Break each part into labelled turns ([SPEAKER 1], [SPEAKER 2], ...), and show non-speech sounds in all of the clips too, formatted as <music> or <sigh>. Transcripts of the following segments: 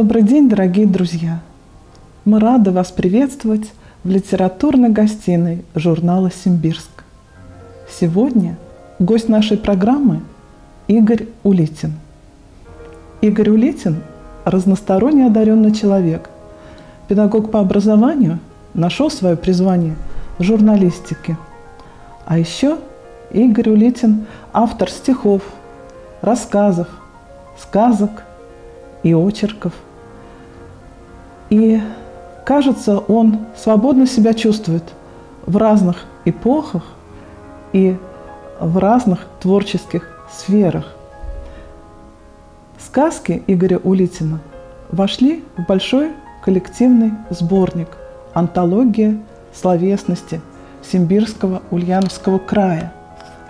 [SPEAKER 1] Добрый день, дорогие друзья! Мы рады вас приветствовать в литературной гостиной журнала «Симбирск». Сегодня гость нашей программы – Игорь Улитин. Игорь Улитин – разносторонне одаренный человек, педагог по образованию, нашел свое призвание в журналистике. А еще Игорь Улитин – автор стихов, рассказов, сказок – и очерков – и кажется, он свободно себя чувствует в разных эпохах и в разных творческих сферах. Сказки Игоря Улитина вошли в большой коллективный сборник «Антология словесности Симбирского Ульяновского края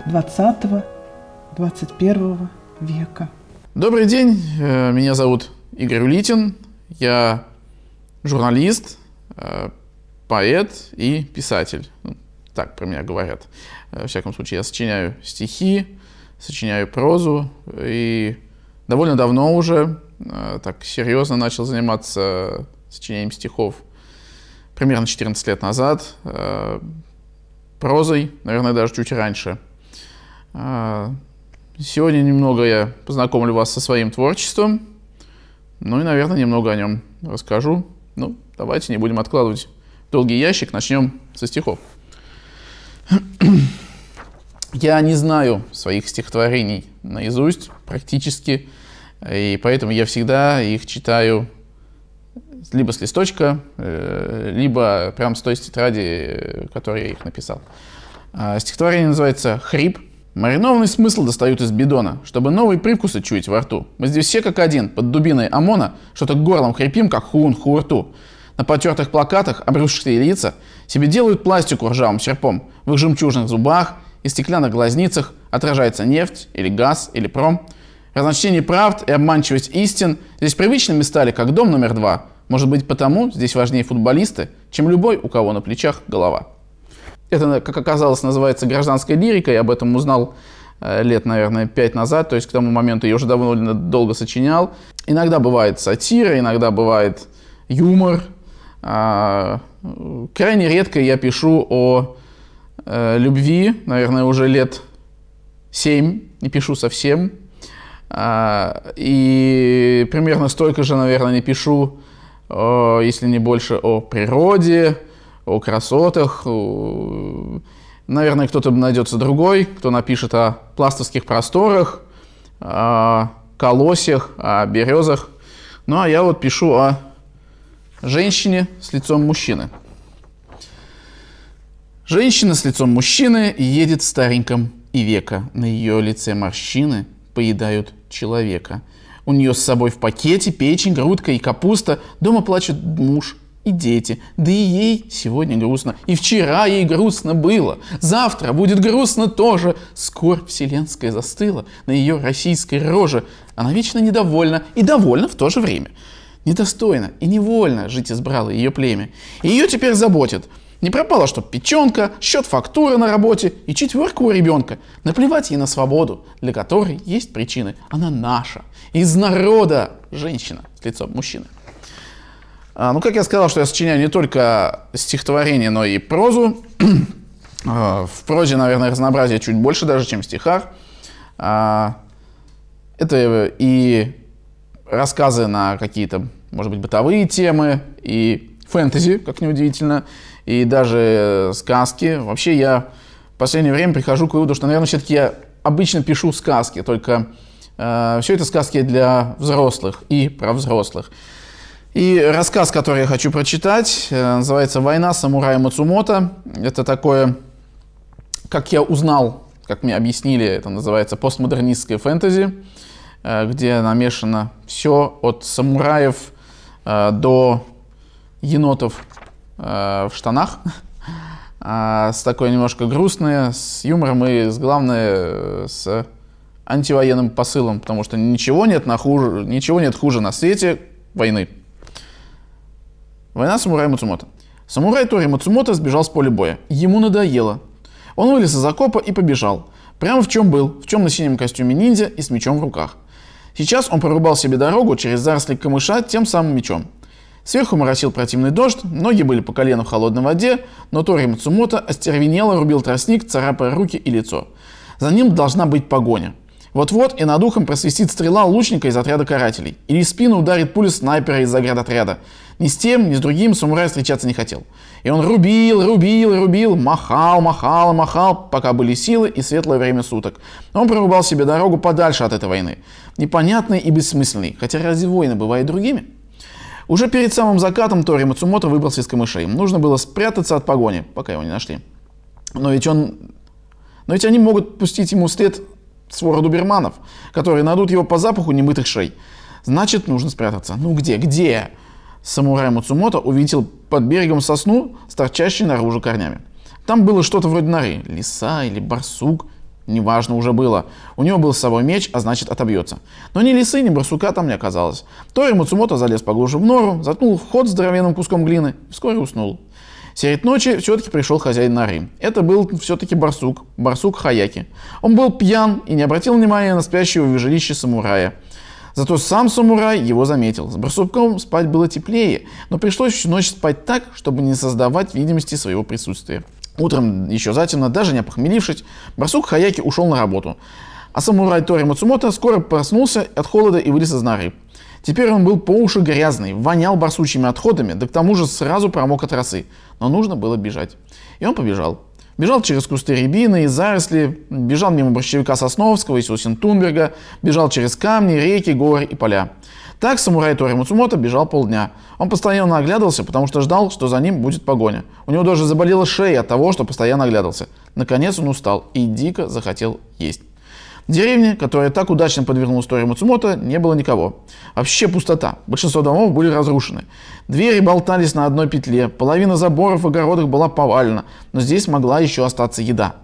[SPEAKER 1] 20-21 века».
[SPEAKER 2] Добрый день, э, меня зовут Игорь Улитин, я журналист, э, поэт и писатель. Ну, так про меня говорят. Э, во всяком случае, я сочиняю стихи, сочиняю прозу и довольно давно уже э, так серьезно начал заниматься сочинением стихов. Примерно 14 лет назад. Прозой, наверное, даже чуть раньше. Сегодня немного я познакомлю вас со своим творчеством, ну и, наверное, немного о нем расскажу. Ну, давайте не будем откладывать долгий ящик, начнем со стихов. <clears throat> Я не знаю своих стихотворений наизусть практически, и поэтому я всегда их читаю либо с листочка, э, либо прям с той тетради, э, которой я их написал. А стихотворение называется «Хрип», Маринованный смысл достают из бидона, чтобы новые привкусы чуять во рту. Мы здесь все как один, под дубиной ОМОНа, что-то горлом хрипим, как хуун хуурту. На потертых плакатах, обрывшихся лица, себе делают пластику ржавым серпом. В их жемчужных зубах и стеклянных глазницах отражается нефть или газ или пром. Разночтение правд и обманчивость истин здесь привычными стали, как дом номер два. Может быть потому здесь важнее футболисты, чем любой, у кого на плечах голова. Это, как оказалось, называется гражданской лирикой. Я об этом узнал э, лет, наверное, пять назад. То есть к тому моменту я уже довольно долго сочинял. Иногда бывает сатира, иногда бывает юмор. А, крайне редко я пишу о э, любви, наверное, уже лет семь. Не пишу совсем. А, и примерно столько же, наверное, не пишу, если не больше, о природе, о красотах. Наверное, кто-то найдется другой, кто напишет о пластовских просторах, о колосьях, о березах. Ну, а я вот пишу о женщине с лицом мужчины. Женщина с лицом мужчины едет в стареньком и века. На ее лице морщины поедают человека. У нее с собой в пакете печень, грудка и капуста. Дома плачет муж и дети. Да и ей сегодня грустно. И вчера ей грустно было. Завтра будет грустно тоже. Скорбь вселенская застыла на ее российской роже. Она вечно недовольна и довольна в то же время. Недостойно и невольно жить избрало ее племя. И ее теперь заботит. Не пропала, что печенка, счет фактуры на работе и четверка у ребенка. Наплевать ей на свободу, для которой есть причины. Она наша, из народа женщина с лицом мужчины. А, ну, как я сказал, что я сочиняю не только стихотворение, но и прозу. <clears throat> А, в прозе, наверное, разнообразие чуть больше даже, чем в стихах. А, это и рассказы на какие-то, может быть, бытовые темы, и фэнтези, как неудивительно, и даже сказки. Вообще я в последнее время прихожу к выводу, что, наверное, все-таки я обычно пишу сказки, только э, все это сказки для взрослых и про взрослых. И рассказ, который я хочу прочитать, э, называется «Война самурая Мацумото». Это такое, как я узнал, как мне объяснили, это называется постмодернистское фэнтези, э, где намешано все от самураев э, до енотов в штанах, <laughs> а, с такой немножко грустной, с юмором и, с главное, с антивоенным посылом, потому что ничего нет, на хуже, ничего нет хуже на свете войны. Война самурая Мацумото. Самурай Тори Мацумото сбежал с поля боя. Ему надоело. Он вылез из окопа и побежал. Прямо в чем был, в чем на синем костюме ниндзя и с мечом в руках. Сейчас он прорубал себе дорогу через заросли камыша тем самым мечом. Сверху моросил противный дождь, ноги были по колено в холодной воде, но Тори Мацумото остервенело рубил тростник, царапая руки и лицо. За ним должна быть погоня. Вот-вот и над ухом просвистит стрела лучника из отряда карателей. Или спину ударит пуля снайпера из заградотряда. Ни с тем, ни с другим самурай встречаться не хотел. И он рубил, рубил, рубил, махал, махал, махал, пока были силы и светлое время суток. Он прорубал себе дорогу подальше от этой войны. Непонятный и бессмысленный, хотя разве войны бывают другими? Уже перед самым закатом Тори Мацумото выбрался из камышей. Нужно было спрятаться от погони, пока его не нашли. Но ведь он... Но ведь они могут пустить ему след свора дуберманов, которые найдут его по запаху немытых шей. Значит, нужно спрятаться. Ну где? Где? Самурай Муцумото увидел под берегом сосну с торчащей наружу корнями. Там было что-то вроде норы. Лиса или барсук. Неважно уже было. У него был с собой меч, а значит отобьется. Но ни лисы, ни барсука там не оказалось. Тори Муцумото залез поглубже в нору, заткнул вход здоровенным куском глины и вскоре уснул. Средь ночи все-таки пришел хозяин норы. Это был все-таки барсук, барсук Хаяки. Он был пьян и не обратил внимания на спящего в жилище самурая. Зато сам самурай его заметил. С барсуком спать было теплее, но пришлось всю ночь спать так, чтобы не создавать видимости своего присутствия. Утром, еще затемно, даже не опохмелившись, барсук Хаяки ушел на работу. А самурай Тори Мацумото скоро проснулся от холода и вылез из норы. Теперь он был по уши грязный, вонял барсучими отходами, да к тому же сразу промок от росы. Но нужно было бежать. И он побежал. Бежал через кусты рябины и заросли, бежал мимо борщевика Сосновского и Тунберга, бежал через камни, реки, горы и поля. Так самурай Тори Муцумото бежал полдня. Он постоянно оглядывался, потому что ждал, что за ним будет погоня. У него даже заболела шея от того, что постоянно оглядывался. Наконец он устал и дико захотел есть. В деревне, которая так удачно подвернула историю Мацумото, не было никого. Вообще пустота. Большинство домов были разрушены. Двери болтались на одной петле, половина заборов в огородах была повалена, но здесь могла еще остаться еда.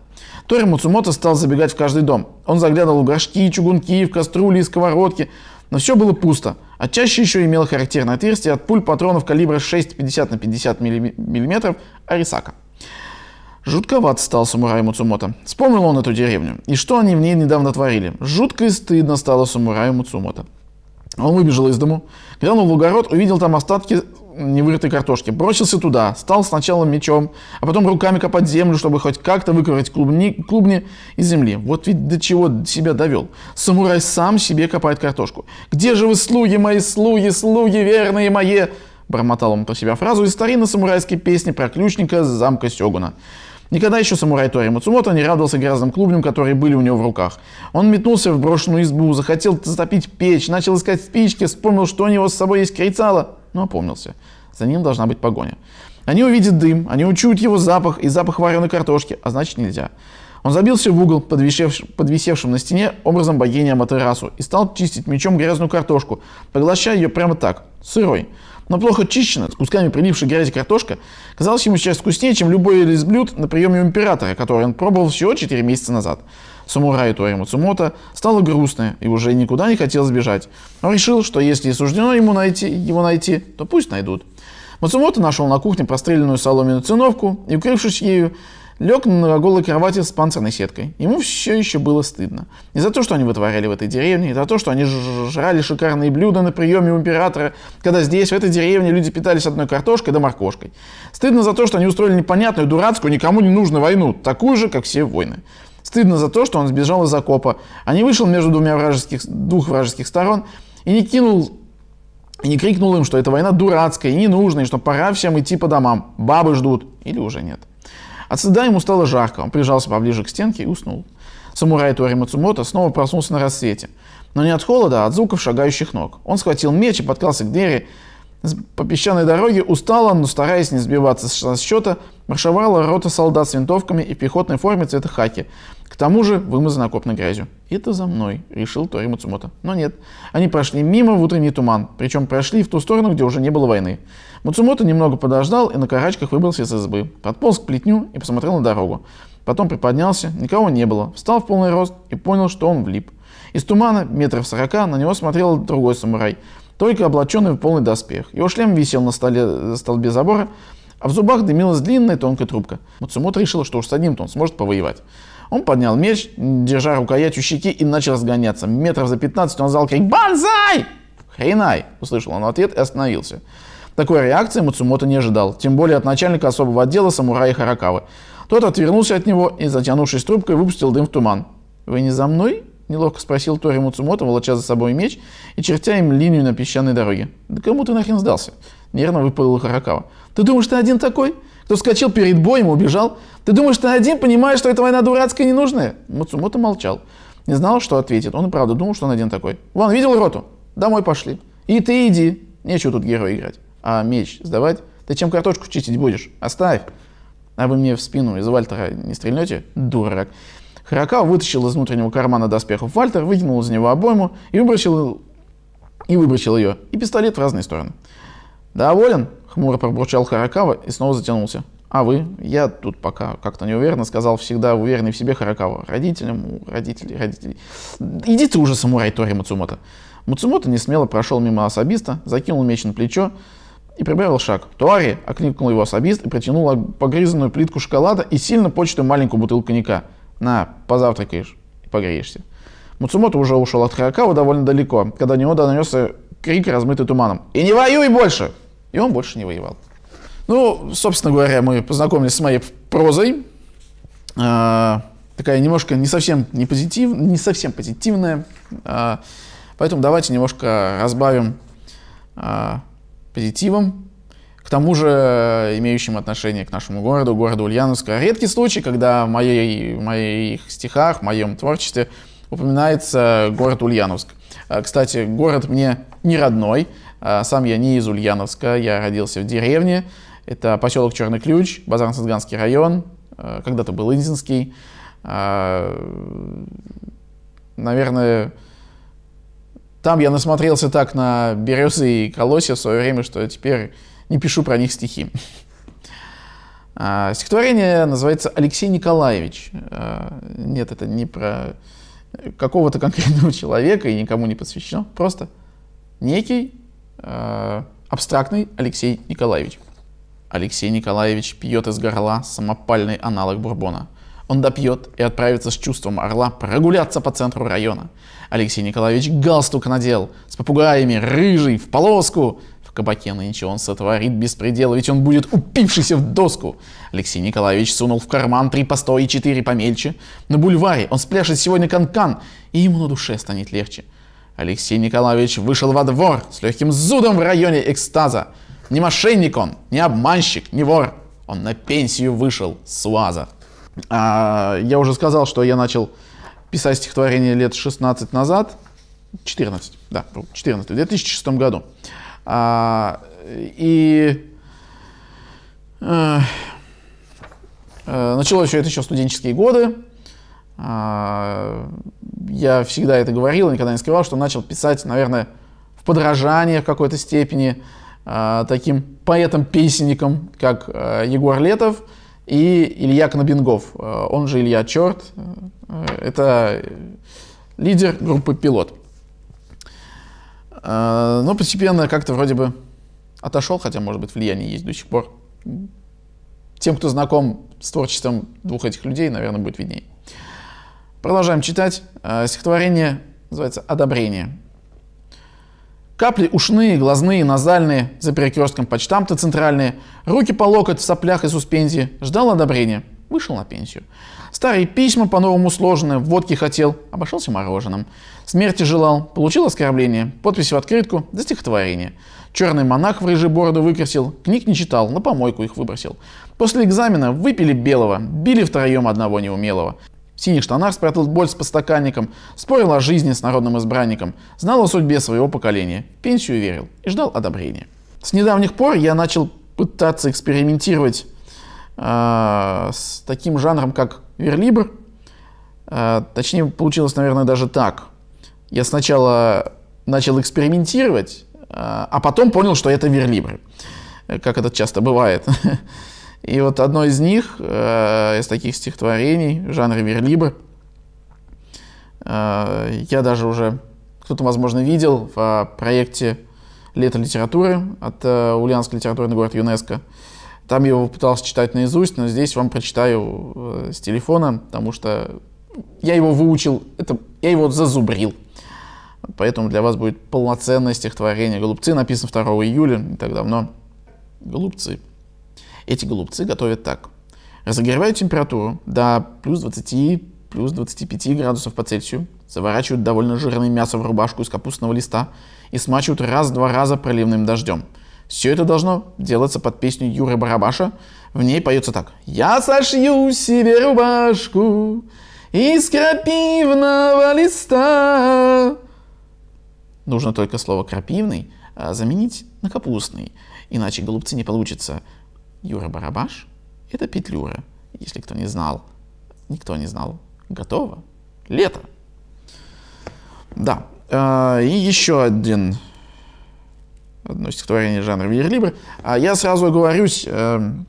[SPEAKER 2] Тори Мацумото стал забегать в каждый дом. Он заглядывал в горшки, чугунки, в кастрюли и сковородки, но все было пусто, а чаще еще имело характерное отверстие от пуль патронов калибра 6,50 на 50 мм Арисака. Жутковат стал самурай Муцумото. Вспомнил он эту деревню. И что они в ней недавно творили. Жутко и стыдно стало самураю Муцумото. Он выбежал из дому. Глянул в огород, увидел там остатки невырытой картошки. Бросился туда, стал сначала мечом, а потом руками копать землю, чтобы хоть как-то выкрывать клубни, клубни из земли. Вот ведь до чего себя довел. Самурай сам себе копает картошку. «Где же вы, слуги мои, слуги, слуги верные мои?» Бормотал он про себя фразу из старинной самурайской песни про ключника замка Сёгуна. Никогда еще самурай Тори Мацумото не радовался грязным клубням, которые были у него в руках. Он метнулся в брошенную избу, захотел затопить печь, начал искать спички, вспомнил, что у него с собой есть крейцало, но опомнился. За ним должна быть погоня. Они увидят дым, они учуют его запах и запах вареной картошки, а значит нельзя. Он забился в угол, подвисевшим, подвисевшим на стене образом богини Аматерасу, и стал чистить мечом грязную картошку, поглощая ее прямо так, сырой но плохо чищена, с кусками прилипшей грязи картошка, казалась ему сейчас вкуснее, чем любой из блюд на приеме императора, который он пробовал всего 4 месяца назад. Самурай Ториму Цумота стало грустно и уже никуда не хотел сбежать. Он решил, что если суждено ему найти, его найти, то пусть найдут. Мацумото нашел на кухне простреленную соломенную циновку и, укрывшись ею, лег на голой кровати с панцирной сеткой. Ему все еще было стыдно. не за то, что они вытворяли в этой деревне, и за то, что они жрали шикарные блюда на приеме у императора, когда здесь, в этой деревне, люди питались одной картошкой да моркошкой. Стыдно за то, что они устроили непонятную, дурацкую, никому не нужную войну, такую же, как все войны. Стыдно за то, что он сбежал из окопа, а не вышел между двумя вражеских, двух вражеских сторон и не кинул и не крикнул им, что эта война дурацкая и ненужная, и что пора всем идти по домам, бабы ждут, или уже нет. От стыда ему стало жарко, он прижался поближе к стенке и уснул. Самурай Тори Мацумото снова проснулся на рассвете, но не от холода, а от звуков шагающих ног. Он схватил меч и подкался к двери. По песчаной дороге устало, но стараясь не сбиваться со счета, маршевала рота солдат с винтовками и пехотной форме цвета хаки, к тому же вымазан окопной грязью. «Это за мной», — решил Тори Мацумото. Но нет. Они прошли мимо в утренний туман, причем прошли в ту сторону, где уже не было войны. Мацумото немного подождал и на карачках выбрался из избы, подполз к плетню и посмотрел на дорогу. Потом приподнялся, никого не было, встал в полный рост и понял, что он влип. Из тумана, метров сорока, на него смотрел другой самурай, только облаченный в полный доспех. Его шлем висел на столе, э, столбе забора, а в зубах дымилась длинная тонкая трубка. Мацумото решил, что уж с одним-то он сможет повоевать. Он поднял меч, держа рукоять у щеки и начал разгоняться. Метров за 15 он зал "Банзай, «Бонзай!» «Хренай!» — услышал он ответ и остановился. Такой реакции Мацумото не ожидал, тем более от начальника особого отдела самурая Харакавы. Тот отвернулся от него и, затянувшись трубкой, выпустил дым в туман. «Вы не за мной?» — неловко спросил Тори Муцумото, волоча за собой меч и чертя им линию на песчаной дороге. «Да кому ты нахрен сдался?» — нервно выпалил Харакава. «Ты думаешь, ты один такой? Кто вскочил перед боем, убежал. Ты думаешь, ты один понимаешь, что эта война дурацкая и ненужная? Мацумото молчал. Не знал, что ответит. Он и правда думал, что он один такой. Вон, видел роту? Домой пошли. И ты иди. Нечего тут героя играть. А меч сдавать? Ты чем картошку чистить будешь? Оставь. А вы мне в спину из Вальтера не стрельнете? Дурак. Хракау вытащил из внутреннего кармана доспехов Вальтер, выкинул из него обойму и выбросил, и выбросил ее. И пистолет в разные стороны. «Доволен?» Хмуро пробурчал Харакава и снова затянулся. «А вы?» «Я тут пока как-то неуверенно», — сказал всегда уверенный в себе Харакава. «Родителям, родителей, родителей». «Иди ты уже, самурай Тори Мацумото». Мацумото несмело прошел мимо особиста, закинул меч на плечо и прибавил шаг. «Туари!» — окликнул его особист и протянул погрызанную плитку шоколада и сильно почтую маленькую бутылку коньяка. «На, позавтракаешь и погреешься». Мацумото уже ушел от Харакава довольно далеко, когда до него донесся крик, размытый туманом. «И не воюй больше!» И он больше не воевал. Ну, собственно говоря, мы познакомились с моей прозой. Э, такая немножко не совсем, не позитив, не совсем позитивная. Э, поэтому давайте немножко разбавим э, позитивом. К тому же, имеющим отношение к нашему городу, городу Ульяновска. Редкий случай, когда в, моей, в моих стихах, в моем творчестве упоминается город Ульяновск. Кстати, город мне не родной. А, сам я не из Ульяновска, я родился в деревне. Это поселок Черный Ключ, Базарно-Сазганский район, а, когда-то был Инзинский. А, наверное, там я насмотрелся так на березы и колосья в свое время, что теперь не пишу про них стихи. Стихотворение называется «Алексей Николаевич». Нет, это не про какого-то конкретного <laughs> человека и никому не посвящено. Просто некий Э, абстрактный Алексей Николаевич. Алексей Николаевич пьет из горла самопальный аналог бурбона. Он допьет и отправится с чувством орла прогуляться по центру района. Алексей Николаевич галстук надел, с попугаями, рыжий, в полоску. В кабаке нынче он сотворит беспредел, ведь он будет упившийся в доску. Алексей Николаевич сунул в карман три постои и четыре помельче. На бульваре он спляшет сегодня канкан, -кан, и ему на душе станет легче. Алексей Николаевич вышел во двор с легким зудом в районе экстаза. Не мошенник он, не обманщик, не вор. Он на пенсию вышел с УАЗа. А, я уже сказал, что я начал писать стихотворение лет 16 назад. 14, да, 14, в 2006 году. А, и э, э началось все это еще в студенческие годы. А, я всегда это говорил, никогда не скрывал, что начал писать, наверное, в подражание в какой-то степени а, таким поэтам-песенникам, как э, Егор Летов и Илья Кнобингов. Э, он же Илья Черт, э, это лидер группы «Пилот». Но постепенно как-то вроде бы отошел, хотя, может быть, влияние есть до сих пор. Тем, кто знаком с творчеством двух этих людей, наверное, будет виднее. Продолжаем читать. Э, стихотворение называется «Одобрение». Капли ушные, глазные, назальные, за перекрестком почтамта центральные, руки по локоть в соплях и суспензии, ждал одобрения, вышел на пенсию. Старые письма по-новому сложены, водки хотел, обошелся мороженым. Смерти желал, получил оскорбление, подпись в открытку, за стихотворения. Черный монах в рыжей бороду выкрасил, книг не читал, на помойку их выбросил. После экзамена выпили белого, били втроем одного неумелого синих штанах спрятал боль с подстаканником, спорил о жизни с народным избранником, знал о судьбе своего поколения, пенсию верил и ждал одобрения. С недавних пор я начал пытаться экспериментировать э, с таким жанром, как верлибр. Э, точнее, получилось, наверное, даже так. Я сначала начал экспериментировать, э, а потом понял, что это верлибры, как это часто бывает. <laughs> И вот одно из них, э, из таких стихотворений, жанра верлибы, э, я даже уже, кто-то, возможно, видел в э, проекте «Лето литературы» от э, Ульяновской литературный город ЮНЕСКО. Там я его пытался читать наизусть, но здесь вам прочитаю э, с телефона, потому что я его выучил, это, я его зазубрил. Поэтому для вас будет полноценное стихотворение «Голубцы», написано 2 июля, не так давно. «Голубцы». Эти голубцы готовят так. Разогревают температуру до плюс 20, плюс 25 градусов по Цельсию, заворачивают довольно жирное мясо в рубашку из капустного листа и смачивают раз-два раза проливным дождем. Все это должно делаться под песню Юры Барабаша. В ней поется так. «Я сошью себе рубашку из крапивного листа». Нужно только слово «крапивный» а, заменить на «капустный», иначе голубцы не получится. Юра Барабаш — это Петлюра. Если кто не знал, никто не знал, готово. Лето. Да, а, и еще один одно стихотворение жанра верлибр. А я сразу оговорюсь, эм,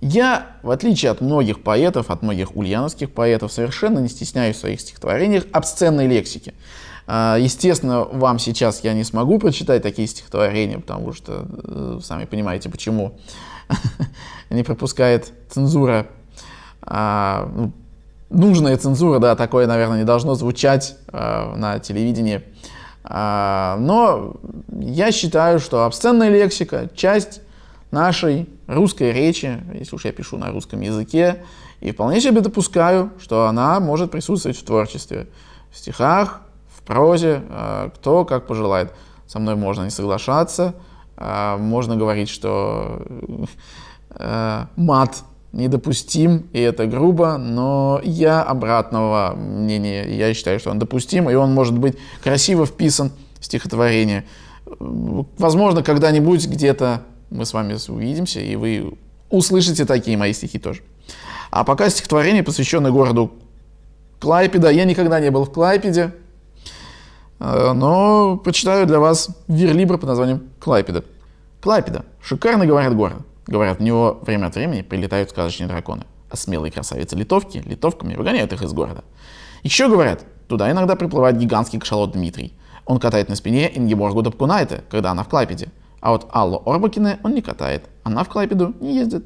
[SPEAKER 2] я, в отличие от многих поэтов, от многих ульяновских поэтов, совершенно не стесняюсь в своих стихотворениях обсценной лексики. А, естественно, вам сейчас я не смогу прочитать такие стихотворения, потому что, э, сами понимаете, почему <laughs> не пропускает цензура, а, ну, нужная цензура, да, такое, наверное, не должно звучать а, на телевидении. Но я считаю, что обсценная лексика – часть нашей русской речи, если уж я пишу на русском языке, и вполне себе допускаю, что она может присутствовать в творчестве, в стихах, прозе, э, кто как пожелает. Со мной можно не соглашаться, э, можно говорить, что э, мат недопустим, и это грубо, но я обратного мнения, я считаю, что он допустим, и он может быть красиво вписан в стихотворение. Возможно, когда-нибудь где-то мы с вами увидимся, и вы услышите такие мои стихи тоже. А пока стихотворение, посвященное городу Клайпеда. Я никогда не был в Клайпеде, Э, но прочитаю для вас верлибр под названием Клайпеда. Клайпеда. Шикарно говорят город. Говорят, в него время от времени прилетают сказочные драконы. А смелые красавицы литовки литовками выгоняют их из города. Еще говорят, туда иногда приплывает гигантский кашалот Дмитрий. Он катает на спине Ингеборгу Дапкунайте, когда она в Клайпеде. А вот Алло Орбакине он не катает. Она в Клайпеду не ездит.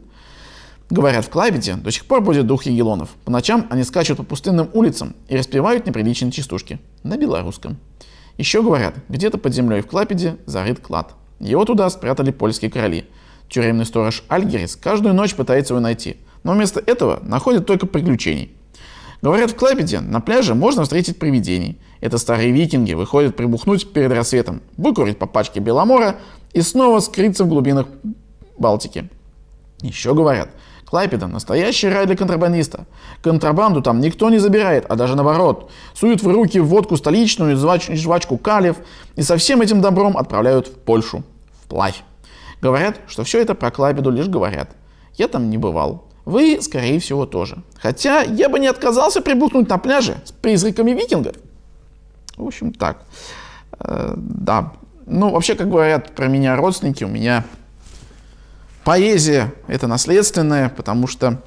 [SPEAKER 2] Говорят, в Клайпеде до сих пор будет дух егелонов. По ночам они скачут по пустынным улицам и распевают неприличные частушки на белорусском. Еще говорят, где-то под землей в Клапеде зарыт клад. Его туда спрятали польские короли. Тюремный сторож Альгерис каждую ночь пытается его найти, но вместо этого находит только приключений. Говорят, в Клапеде на пляже можно встретить привидений. Это старые викинги выходят прибухнуть перед рассветом, выкурить по пачке Беломора и снова скрыться в глубинах Балтики. Еще говорят, Клайпеда – настоящий рай для контрабандиста. Контрабанду там никто не забирает, а даже наоборот. Суют в руки водку столичную, и жвачку калев и со всем этим добром отправляют в Польшу. в Вплавь. Говорят, что все это про Клайпеду лишь говорят. Я там не бывал. Вы, скорее всего, тоже. Хотя я бы не отказался прибухнуть на пляже с призраками викингов. В общем, так. Э, да. Ну, вообще, как говорят про меня родственники, у меня Поэзия – это наследственное, потому что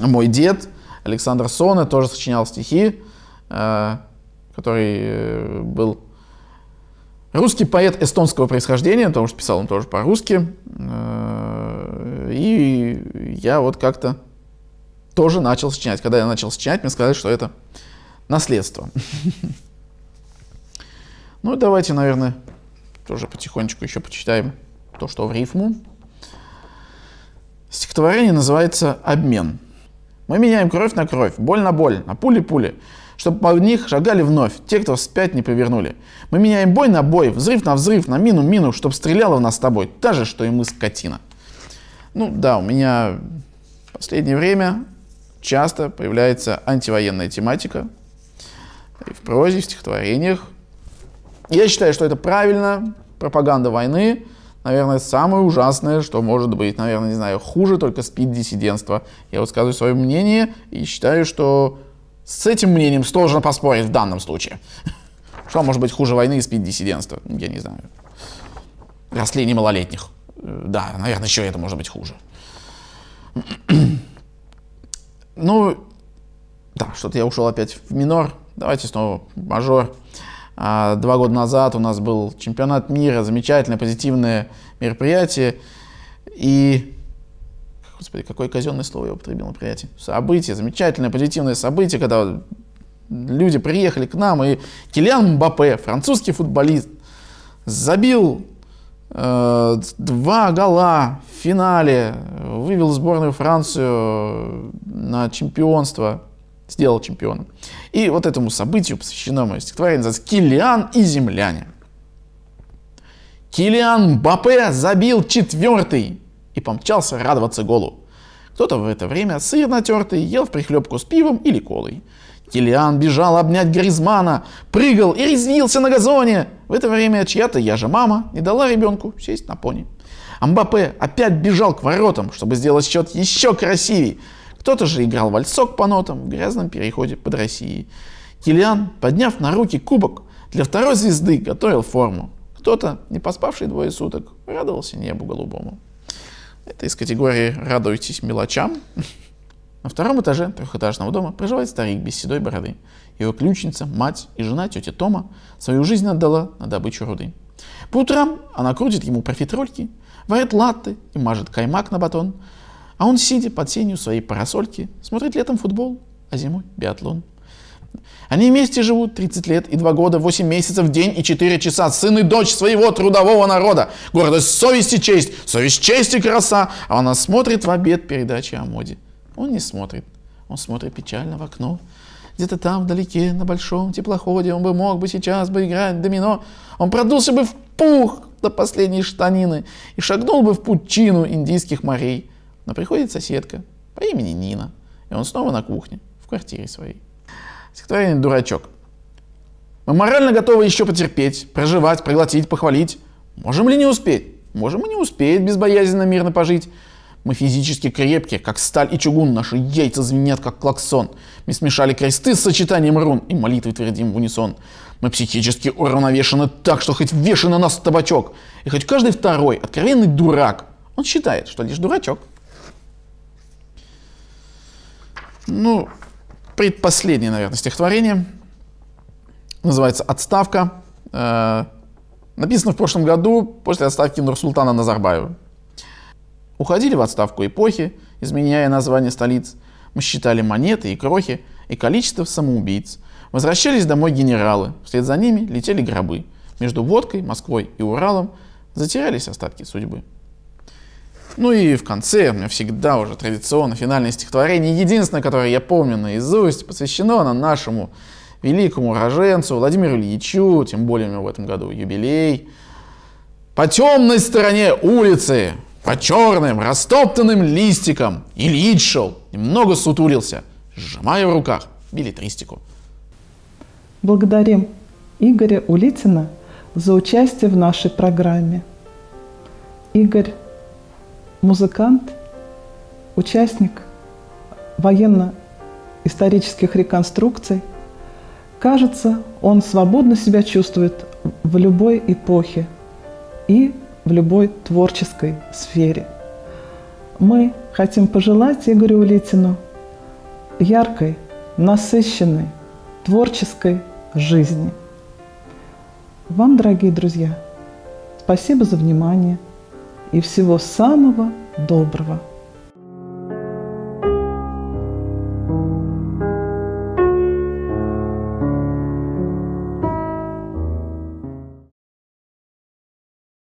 [SPEAKER 2] мой дед Александр Соне тоже сочинял стихи, э, который э, был русский поэт эстонского происхождения, потому что писал он тоже по-русски. Э, и я вот как-то тоже начал сочинять. Когда я начал сочинять, мне сказали, что это наследство. <laughs> Ну, давайте, наверное, тоже потихонечку еще почитаем то, что в рифму. Стихотворение называется «Обмен». Мы меняем кровь на кровь, боль на боль, на пули-пули, чтобы под них шагали вновь те, кто вспять не повернули. Мы меняем бой на бой, взрыв на взрыв, на мину-мину, чтобы стреляла в нас с тобой та же, что и мы, скотина. Ну да, у меня в последнее время часто появляется антивоенная тематика и в прозе, и в стихотворениях. Я считаю, что это правильно, пропаганда войны – наверное, самое ужасное, что может быть, наверное, не знаю, хуже только спид-диссидентство. Я вот скажу свое мнение и считаю, что с этим мнением сложно поспорить в данном случае. <laughs> Что может быть хуже войны и спид-диссидентства? Я не знаю. Растление малолетних. Э, да, наверное, еще это может быть хуже. <clears throat> Ну, да, что-то я ушел опять в минор. Давайте снова мажор. А два года назад у нас был чемпионат мира, замечательное, позитивное мероприятие. И Господи, какое казенное слово я употребил на мероприятии? Событие, замечательное, позитивное событие, когда люди приехали к нам, и Килиан Мбаппе, французский футболист, забил э, два гола в финале, вывел сборную Францию на чемпионство сделал чемпионом. И вот этому событию посвящено мое стихотворение, называется «Килиан и земляне». Килиан Бапе забил четвертый и помчался радоваться голу. Кто-то в это время сыр натертый ел в прихлебку с пивом или колой. Килиан бежал обнять Гризмана, прыгал и резвился на газоне. В это время чья-то я же мама не дала ребенку сесть на пони. Амбапе опять бежал к воротам, чтобы сделать счет еще красивее. Кто-то же играл вальсок по нотам в грязном переходе под Россией. Килиан, подняв на руки кубок, для второй звезды готовил форму. Кто-то, не поспавший двое суток, радовался небу голубому. Это из категории «радуйтесь мелочам». <laughs> На втором этаже трехэтажного дома проживает старик без седой бороды. Его ключница, мать и жена тети Тома свою жизнь отдала на добычу руды. По утрам она крутит ему профитрольки, варит латты и мажет каймак на батон, а он, сидя под сенью своей парасольки, смотрит летом футбол, а зимой биатлон. Они вместе живут 30 лет и 2 года, 8 месяцев, день и 4 часа. Сын и дочь своего трудового народа. Гордость совесть и честь. Совесть, честь и краса. А она смотрит в обед передачи о моде. Он не смотрит. Он смотрит печально в окно. Где-то там, вдалеке, на большом теплоходе, он бы мог бы сейчас бы играть в домино. Он продулся бы в пух до последней штанины и шагнул бы в пучину индийских морей. Но приходит соседка по имени Нина, и он снова на кухне, в квартире своей. Стихотворение «Дурачок». Мы морально готовы еще потерпеть, проживать, проглотить, похвалить. Можем ли не успеть? Можем и не успеть безбоязненно мирно пожить. Мы физически крепкие, как сталь и чугун, наши яйца звенят, как клаксон. Мы смешали кресты с сочетанием рун и молитвы твердим в унисон. Мы психически уравновешены так, что хоть вешен на нас табачок. И хоть каждый второй откровенный дурак, он считает, что лишь дурачок. ну, предпоследнее, наверное, стихотворение. Называется «Отставка». Э, написано в прошлом году после отставки Нурсултана Назарбаева. Уходили в отставку эпохи, изменяя название столиц. Мы считали монеты и крохи, и количество самоубийц. Возвращались домой генералы, вслед за ними летели гробы. Между водкой, Москвой и Уралом затирались остатки судьбы. Ну и в конце у меня всегда уже традиционно финальное стихотворение, единственное, которое я помню наизусть, посвящено оно нашему великому уроженцу Владимиру Ильичу, тем более у него в этом году юбилей. По темной стороне улицы, по черным растоптанным листикам Ильич шел, немного сутулился, сжимая в руках билетристику.
[SPEAKER 1] Благодарим Игоря Улитина за участие в нашей программе. Игорь музыкант, участник военно-исторических реконструкций. Кажется, он свободно себя чувствует в любой эпохе и в любой творческой сфере. Мы хотим пожелать Игорю Улитину яркой, насыщенной, творческой жизни. Вам, дорогие друзья, спасибо за внимание – и всего самого доброго.